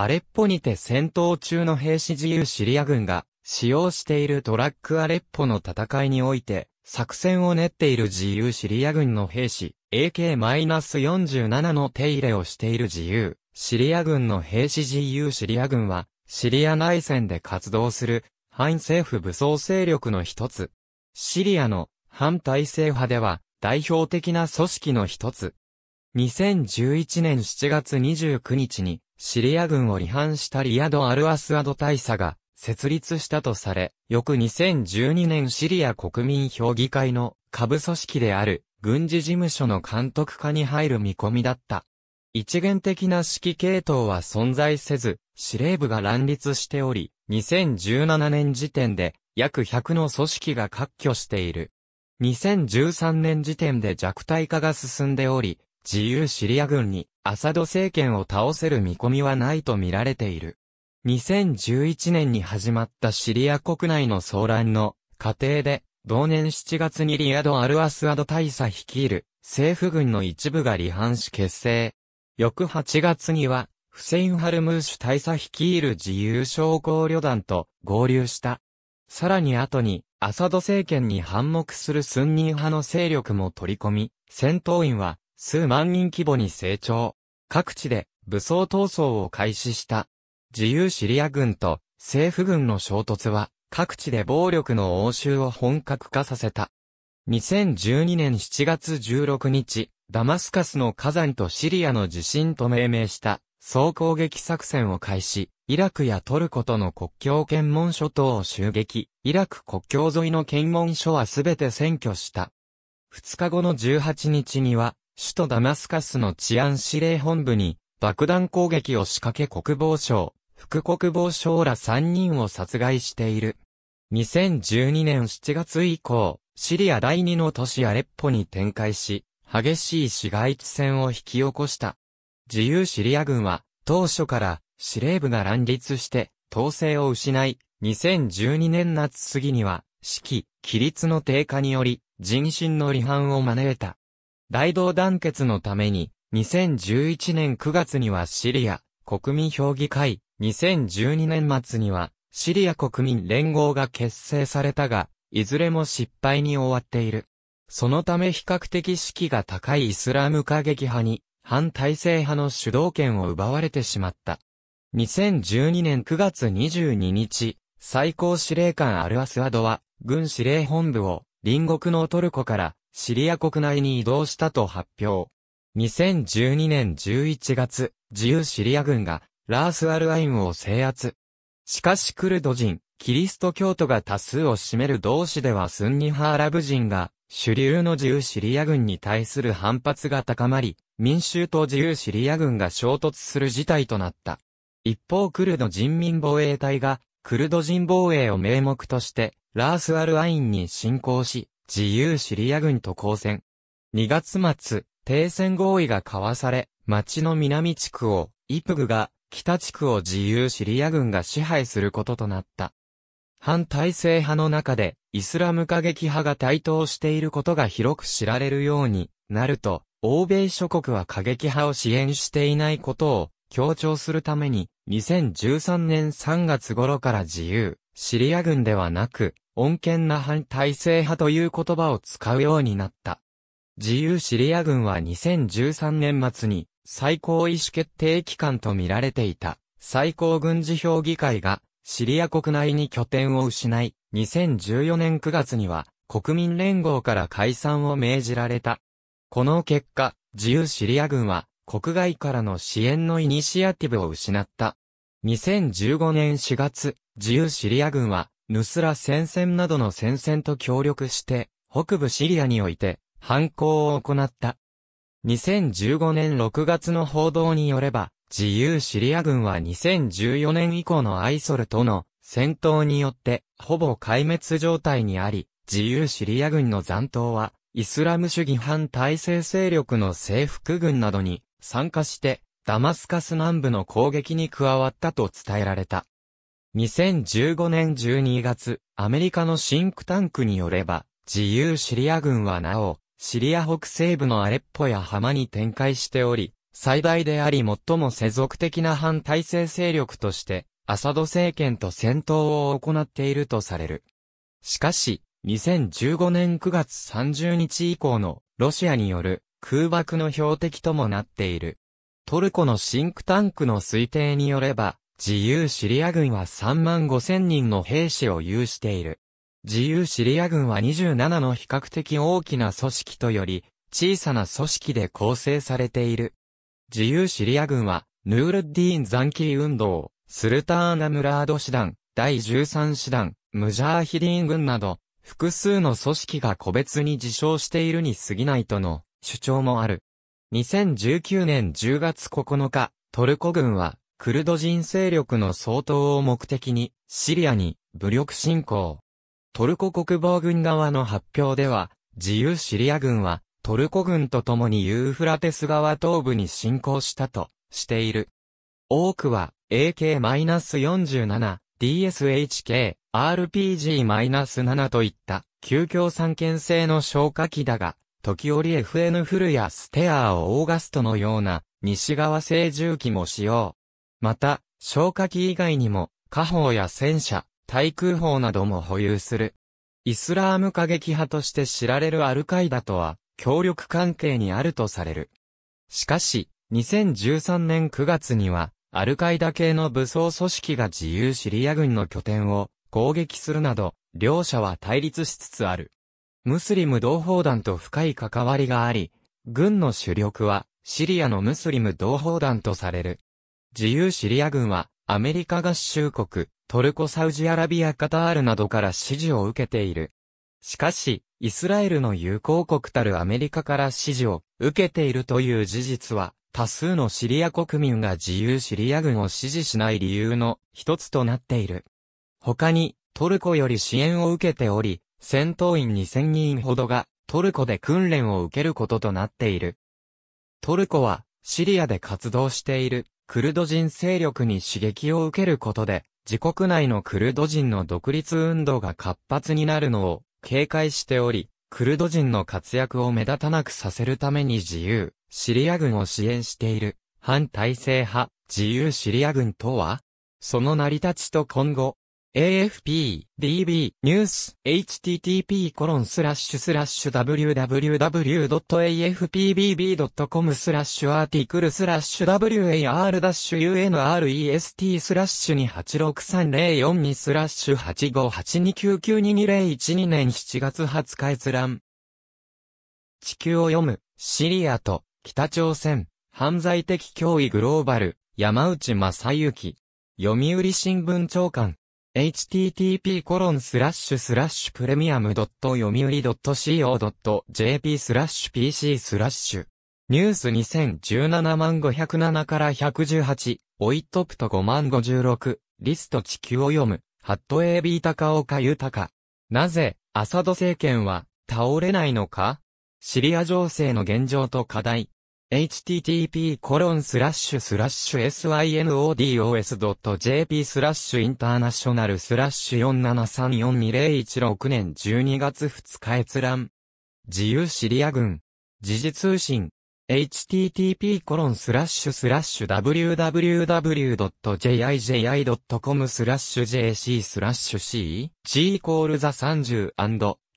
アレッポにて戦闘中の兵士自由シリア軍が使用しているトラックアレッポの戦いにおいて作戦を練っている自由シリア軍の兵士 AK-47 の手入れをしている自由シリア軍の兵士自由シリア軍はシリア内戦で活動する反政府武装勢力の一つシリアの反体制派では代表的な組織の一つ2011年7月29日にシリア軍を離反したリアド・アル・アスアド大佐が設立したとされ、翌2012年シリア国民評議会の下部組織である軍事事務所の監督下に入る見込みだった。一元的な指揮系統は存在せず、司令部が乱立しており、2017年時点で約100の組織が割拠している。2013年時点で弱体化が進んでおり、自由シリア軍にアサド政権を倒せる見込みはないと見られている。2011年に始まったシリア国内の騒乱の過程で、同年7月にリアド・アル・アスアド大佐率いる政府軍の一部が離反し結成。翌8月には、フセイン・ハルムーシュ大佐率いる自由将校旅団と合流した。さらに後に、アサド政権に反目するスンニー派の勢力も取り込み、戦闘員は数万人規模に成長。各地で武装闘争を開始した。自由シリア軍と政府軍の衝突は各地で暴力の応酬を本格化させた。2012年7月16日、ダマスカスの火山とシリアの地震と命名した総攻撃作戦を開始、イラクやトルコとの国境検問諸島を襲撃、イラク国境沿いの検問所はすべて占拠した。2日後の18日には、首都ダマスカスの治安司令本部に爆弾攻撃を仕掛け国防省、副国防省ら3人を殺害している。2012年7月以降、シリア第2の都市アレッポに展開し、激しい市街地戦を引き起こした。自由シリア軍は、当初から司令部が乱立して、統制を失い、2012年夏過ぎには、指揮、規律の低下により、人心の離反を招いた。大同団結のために、2011年9月にはシリア国民評議会、2012年末にはシリア国民連合が結成されたが、いずれも失敗に終わっている。そのため比較的士気が高いイスラム過激派に、反体制派の主導権を奪われてしまった。2012年9月22日、最高司令官アルアスアドは、軍司令本部を、隣国のトルコからシリア国内に移動したと発表。2012年11月、自由シリア軍がラースアルアインを制圧。しかしクルド人、キリスト教徒が多数を占める同士ではスンニハアラブ人が主流の自由シリア軍に対する反発が高まり、民衆と自由シリア軍が衝突する事態となった。一方クルド人民防衛隊がクルド人防衛を名目としてラースアルアインに侵攻し、自由シリア軍と交戦。2月末、停戦合意が交わされ、町の南地区を、イプグが、北地区を自由シリア軍が支配することとなった。反体制派の中で、イスラム過激派が台頭していることが広く知られるようになると、欧米諸国は過激派を支援していないことを強調するために、2013年3月頃から自由、シリア軍ではなく、穏健な反体制派という言葉を使うようになった。自由シリア軍は2013年末に最高意思決定機関と見られていた最高軍事評議会がシリア国内に拠点を失い、2014年9月には国民連合から解散を命じられた。この結果、自由シリア軍は国外からの支援のイニシアティブを失った。2015年4月、自由シリア軍は、ヌスラ戦線などの戦線と協力して、北部シリアにおいて、反抗を行った。2015年6月の報道によれば、自由シリア軍は2014年以降のアイソルとの戦闘によって、ほぼ壊滅状態にあり、自由シリア軍の残党は、イスラム主義反体制勢力の征服軍などに参加して、ダマスカス南部の攻撃に加わったと伝えられた。2015年12月、アメリカのシンクタンクによれば、自由シリア軍はなお、シリア北西部のアレッポや浜に展開しており、最大であり最も世俗的な反体制勢力として、アサド政権と戦闘を行っているとされる。しかし、2015年9月30日以降のロシアによる空爆の標的ともなっている。トルコのシンクタンクの推定によれば、自由シリア軍は3万5千人の兵士を有している。自由シリア軍は27の比較的大きな組織とより、小さな組織で構成されている。自由シリア軍は、ヌールッディーン残機運動、スルターナ・ムラード師団、第13師団、ムジャーヒディーン軍など、複数の組織が個別に自称しているに過ぎないとの主張もある。2019年10月9日、トルコ軍はクルド人勢力の掃討を目的に、シリアに武力侵攻。トルコ国防軍側の発表では、自由シリア軍は、トルコ軍と共にユーフラテス川東部に侵攻したと、している。多くは、AK-47、DSHK、RPG-7 といった、急遽三権制の消火器だが、時折 FN フルやステアーをオーガストのような、西側製銃機も使用。また、消火器以外にも、火砲や戦車、対空砲なども保有する。イスラーム過激派として知られるアルカイダとは、協力関係にあるとされる。しかし、2013年9月には、アルカイダ系の武装組織が自由シリア軍の拠点を攻撃するなど、両者は対立しつつある。ムスリム同胞団と深い関わりがあり、軍の主力はシリアのムスリム同胞団とされる。自由シリア軍は、アメリカ合衆国、トルコサウジアラビアカタールなどから支持を受けている。しかし、イスラエルの友好国たるアメリカから支持を受けているという事実は、多数のシリア国民が自由シリア軍を支持しない理由の一つとなっている。他に、トルコより支援を受けており、戦闘員2000人ほどがトルコで訓練を受けることとなっている。トルコはシリアで活動しているクルド人勢力に刺激を受けることで、自国内のクルド人の独立運動が活発になるのを警戒しており、クルド人の活躍を目立たなくさせるために自由、シリア軍を支援している、反体制派、自由シリア軍とはその成り立ちと今後、AFP、DB、ニュース、http コロンスラッシュスラッシュ www.afpbb.com スラッシュアーティクルスラッシュ war-unrest スラッシュに863042スラッシュ8582992201年7月20日閲覧。地球を読む、シリアと、北朝鮮、犯罪的脅威グローバル、山内正幸。読売新聞長官。http コロンスラッシュスラッシュプレミアムドット読売ドット .co.jp スラッシュ pc スラッシュニュース2017万507から118オイトプト5万56リスト地球を読むハット AB 高岡豊なぜアサド政権は倒れないのかシリア情勢の現状と課題 http://synodos.jp スラッシュインターナショナルスラッシュ47342016年12月2日閲覧。自由シリア軍。時事通信。http://www.jiji.com コロンススララッッシシュュスラッシュ jc スラッシュ c g イコールザ30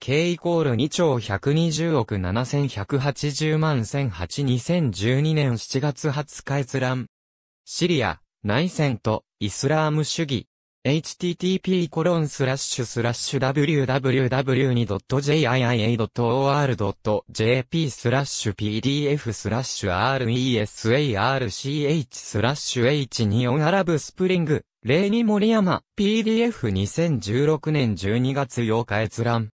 K イコール2兆120億7180万10082012年7月20日閲覧。シリア、内戦とイスラーム主義。http コロンスラッシュスラッシュ www.jiia.or.jp スラッシュ pdf スラッシュ resarch スラッシュ h オンアラブスプリング、レイニ森山 PDF2016 年12月8日閲覧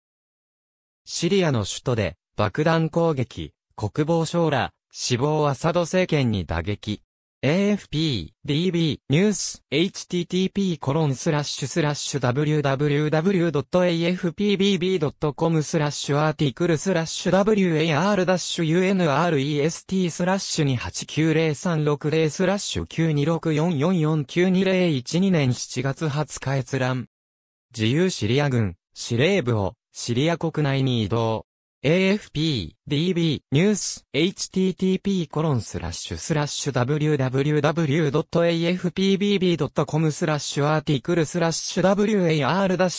シリアの首都で爆弾攻撃、国防省ら、死亡アサド政権に打撃。AFP, DB, ニュース、http コロンスラッシュスラッシュ www.afpbb.com スラッシュアーティクルスラッシュ war-unrest スラッシュ289036スラッシュ92644492012年7月20日閲覧。自由シリア軍、司令部をシリア国内に移動。AFP、DB、ニュース、http コロンスラッシュスラッシュ www.afpbb.com スラッシュアーティクルスラッシュ war-unrest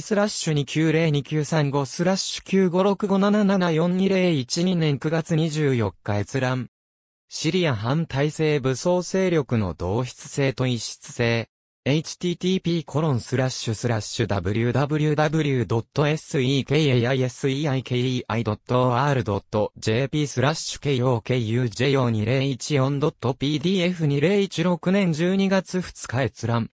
スラッシュ290235スラッシュ9565774201年9月24日閲覧。シリア反体制武装勢力の同質性と異質性。h t t p w w w s e k a i s e i k i o r j p スラッシュ KOKUJ42014.pdf2016 年12月2日閲覧。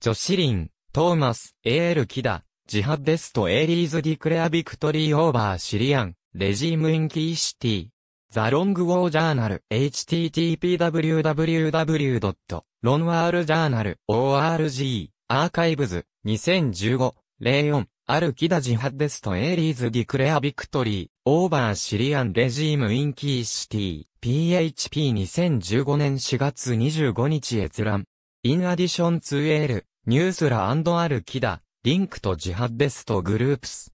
女子林、トーマス、エール・キダ、ジハベスト・エイリーズ・ディクレア・ビクトリー・オーバー・シリアン、レジーム・イン・キー・シティ。ザ・ロング・ウォー・ジャーナル、http://www.lonwarjournal.org、アーカイブズ、2015、04、アルキダジハッデスト・エイリーズ・ディクレア・ビクトリー、オーバー・シリアン・レジーム・インキー・シティ、PHP2015 年4月25日閲覧。In addition to L, ニュースラアルキダ、リンクとジハッデスト・グループス。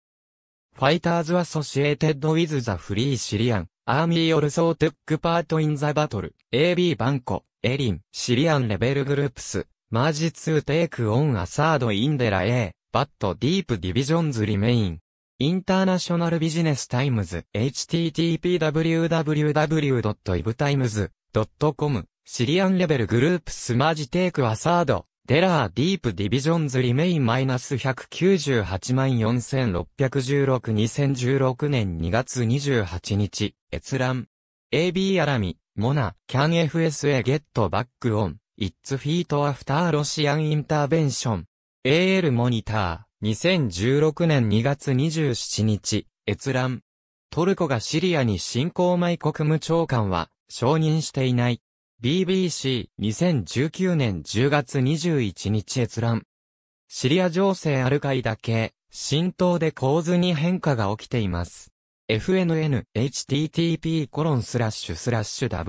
ファイターズ・アソシエテッド・ウィズ・ザ・フリー・シリアン。Army also took part in the battle. AB バンコ、エリン、シリアンレベルグループス、マージ to take on a third in the A, but deep divisions remain. インターナショナルビジネスタイムズ http://www.ibtimes.com シリアンレベルグループスマージテイクアサードデラーディープディビジョンズリメインマイナス198万4616 2016年2月28日、閲覧。AB アラミ、モナ、can FSA get back on, its feet after Russian intervention. AL モニター、2016年2月27日、閲覧。トルコがシリアに侵攻前国務長官は承認していない。BBC、2019年10月21日閲覧。シリア情勢あるかいだけ、浸透で構図に変化が起きています。FNN、http コロンスラッシュスラッシュ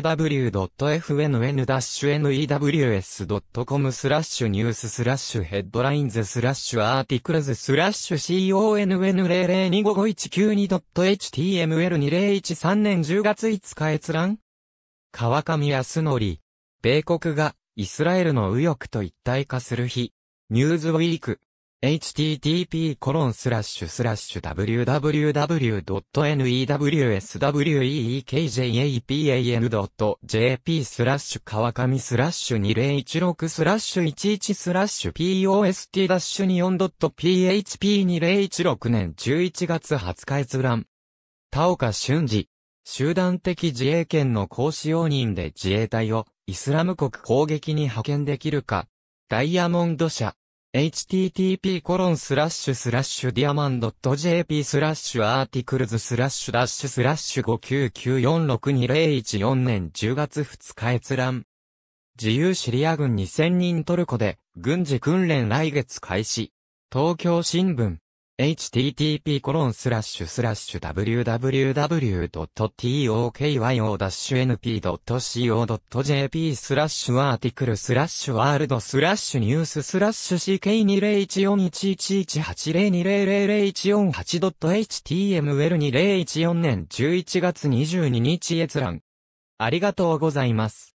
www.fnn-news.com スラッシュニューススラッシュヘッドラインズスラッシュアーティクルズスラッシュ conn0025519.html2013 2年10月5日閲覧川上康則、米国がイスラエルの右翼と一体化する日、ニューズウィーク、http://www.newsweekjpan.jp コロンススララッッシシュュスラッシュ川上スラッシュ2016スラッシュ11スラッシュ post-24.php2016 年11月20日閲覧。田岡俊二集団的自衛権の行使容認で自衛隊をイスラム国攻撃に派遣できるか。ダイヤモンド社。http コロンスラッシュスラッシュディアマンドット JP スラッシュアーティクルズスラッシュラッシュスラッシュ599462014年10月2日閲覧。自由シリア軍2000人トルコで軍事訓練来月開始。東京新聞。http://www.tokyo-np.co.jp スラッシュアーティクルスラッシュワールドスラッシュニューススラッシュ CK2014111802000148.html2014 年11月22日閲覧。ありがとうございます。